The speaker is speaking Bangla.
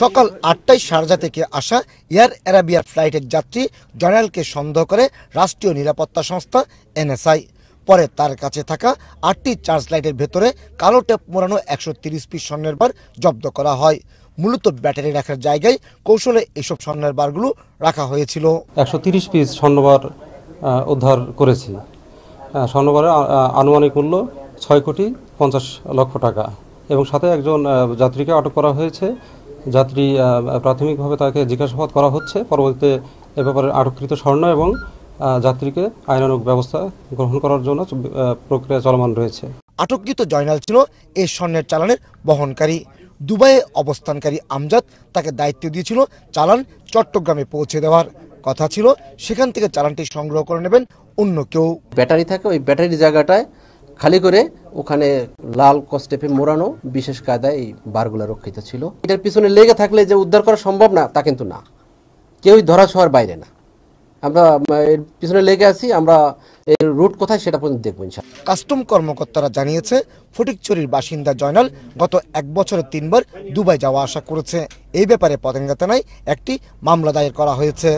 সকাল আটটায় সারজা থেকে আসা এয়ার অ্যারাবিয়ার ফ্লাইটের যাত্রী জয়নালকে সন্দেহ করে রাষ্ট্রীয় নিরাপত্তা সংস্থা এনএসআই পরে তার কাছে থাকা আটটি চার্জ লাইটের ভেতরে কালো টেপ মোড়ানো একশো তিরিশ পিস স্বর্ণের বার জব্দ করা হয় মূলত ব্যাটারি রাখার জায়গায় কৌশলে এসব স্বর্ণের বারগুলো রাখা হয়েছিল একশো তিরিশ পিস স্বর্ণবার উদ্ধার করেছি স্বর্ণবারের আনুমানিক মূল্য ছয় কোটি পঞ্চাশ লক্ষ টাকা এবং সাথে একজন যাত্রীকে আটক করা হয়েছে যাত্রী প্রাথমিকভাবে তাকে জিজ্ঞাসাবাদ করা হচ্ছে পরবর্তীতে এ ব্যাপারে আটককৃত স্বর্ণ এবং যাত্রীকে আইনানুক ব্যবস্থা গ্রহণ করার জন্য প্রক্রিয়া চলমান রয়েছে আটককৃত জয়নাল ছিল এই স্বর্ণের চালানের বহনকারী দুবাইয়ে অবস্থানকারী আমজাদ তাকে দায়িত্ব দিয়েছিল চালান চট্টগ্রামে পৌঁছে দেওয়ার কথা ছিল সেখান থেকে চালানটি সংগ্রহ করে নেবেন অন্য কেউ ব্যাটারি থাকে ওই ব্যাটারির জায়গাটায় খালি করে ওখানে লাল কস্টেপে মোড়ানো বিশেষ কায়দায় এই বারগুলো রক্ষিত ছিল এটার পিছনে লেগে থাকলে যে উদ্ধার করা সম্ভব না তা কিন্তু না কেউই ধরা ছোঁয়ার বাইরে না আমরা এর পিছনে লেগে আছি আমরা এর রুট কোথায় সেটা পর্যন্ত দেখব কাস্টম কর্মকর্তারা জানিয়েছে ফটিকচুরির বাসিন্দা জয়নাল গত এক বছরে তিনবার দুবাই যাওয়া আসা করেছে এই ব্যাপারে পদেঙ্গা থানায় একটি মামলা দায়ের করা হয়েছে